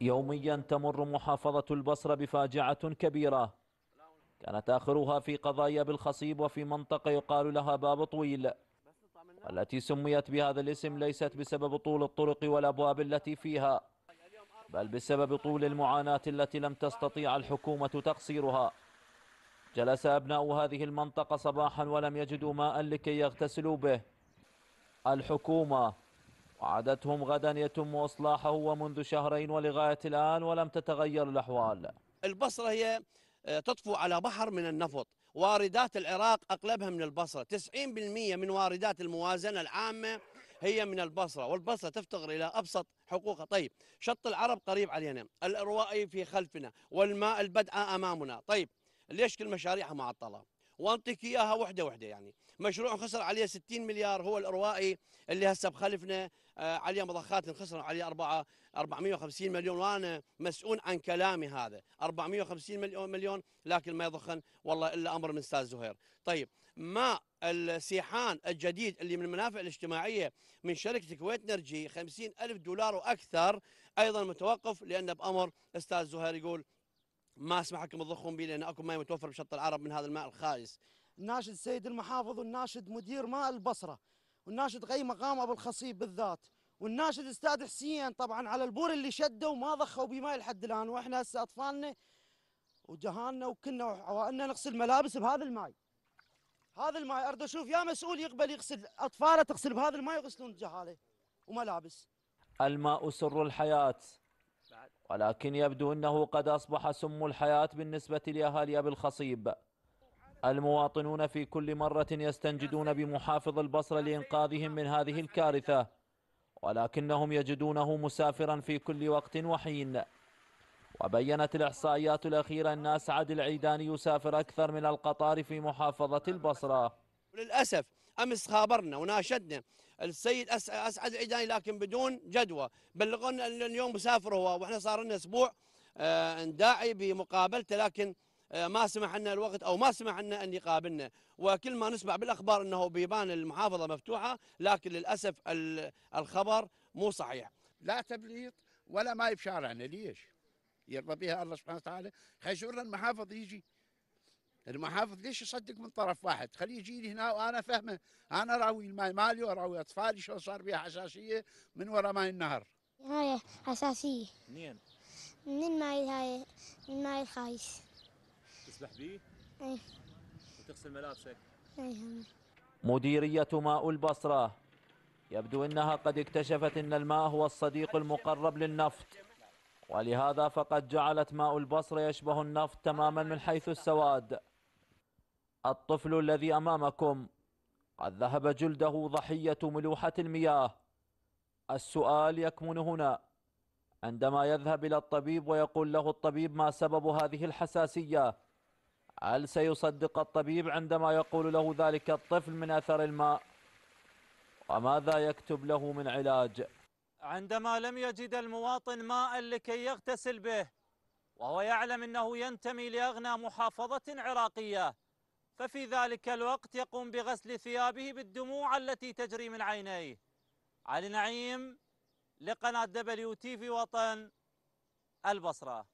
يوميا تمر محافظة البصرة بفاجعة كبيرة كانت آخرها في قضايا بالخصيب وفي منطقة يقال لها باب طويل والتي سميت بهذا الاسم ليست بسبب طول الطرق والأبواب التي فيها بل بسبب طول المعاناة التي لم تستطيع الحكومة تقصيرها جلس أبناء هذه المنطقة صباحا ولم يجدوا ماء لكي يغتسلوا به الحكومة وعدتهم غدا يتم إصلاحه ومنذ شهرين ولغاية الآن ولم تتغير الأحوال البصرة هي آه، تطفو على بحر من النفط واردات العراق أغلبها من البصرة 90% من واردات الموازنة العامة هي من البصرة والبصرة تفتقر إلى أبسط حقوقها طيب شط العرب قريب علينا الأروائي في خلفنا والماء البدعة أمامنا طيب ليش كل مشاريعها معطلة وانطيك اياها وحده وحده يعني مشروع خسر عليه 60 مليار هو الاروائي اللي هسه بخلفنا آه، عليه مضخات خسر عليه 4 450 مليون وانا مسؤول عن كلامي هذا 450 مليون لكن ما يضخن والله الا امر من استاذ زهير طيب ما السيحان الجديد اللي من المنافع الاجتماعية من شركة الكويت نرجي خمسين ألف دولار وأكثر أيضا متوقف لأن بأمر أستاذ زهير يقول ما اسمح لكم تضخون بي لان اكو ماي متوفر بشط العرب من هذا الماء الخايس. الناشد سيد المحافظ والناشد مدير ماء البصره والناشد غي مقام ابو الخصيب بالذات والناشد استاذ حسين طبعا على البور اللي شده وما ضخوا بماي لحد الان واحنا هسه اطفالنا وجهالنا وكنا وعوائلنا نغسل ملابس بهذا الماي. هذا الماي اريد اشوف يا مسؤول يقبل يغسل اطفاله تغسل بهذا الماي يغسلون جهاله وملابس. الماء سر الحياه ولكن يبدو أنه قد أصبح سم الحياة بالنسبة لأهالي أبي الخصيب المواطنون في كل مرة يستنجدون بمحافظ البصرة لإنقاذهم من هذه الكارثة ولكنهم يجدونه مسافرا في كل وقت وحين وبينت الإحصائيات الأخيرة أن أسعد العيداني يسافر أكثر من القطار في محافظة البصرة للأسف امس خابرنا وناشدنا السيد اسعد العيداني لكن بدون جدوى بلغونا اليوم مسافر هو واحنا صار لنا اسبوع نداعي آه، بمقابلته لكن آه، ما سمح لنا الوقت او ما سمح لنا ان يقابلنا وكل ما نسمع بالاخبار انه بيبان المحافظه مفتوحه لكن للاسف الخبر مو صحيح. لا تبليط ولا ما بشارعنا ليش؟ يرضى بها الله سبحانه وتعالى خشورنا المحافظ يجي المحافظ ليش يصدق من طرف واحد خليه يجي هنا وانا فهمه انا راوي الماي مالي وراوي اطفالي شلون صار بها حساسيه من وراء ماي النهر هاي حساسيه منين؟ من الماي هاي من الماي الخايس تسبح بيه؟ ايه. وتغسل ملابسك؟ ايه. يعني. مديرية ماء البصرة يبدو أنها قد اكتشفت أن الماء هو الصديق المقرب للنفط ولهذا فقد جعلت ماء البصرة يشبه النفط تماما من حيث السواد الطفل الذي أمامكم قد ذهب جلده ضحية ملوحة المياه السؤال يكمن هنا عندما يذهب إلى الطبيب ويقول له الطبيب ما سبب هذه الحساسية هل سيصدق الطبيب عندما يقول له ذلك الطفل من أثر الماء وماذا يكتب له من علاج عندما لم يجد المواطن ماء لكي يغتسل به وهو يعلم أنه ينتمي لأغنى محافظة عراقية ففي ذلك الوقت يقوم بغسل ثيابه بالدموع التي تجري من عينيه علي نعيم لقناة دبليو تي في وطن البصره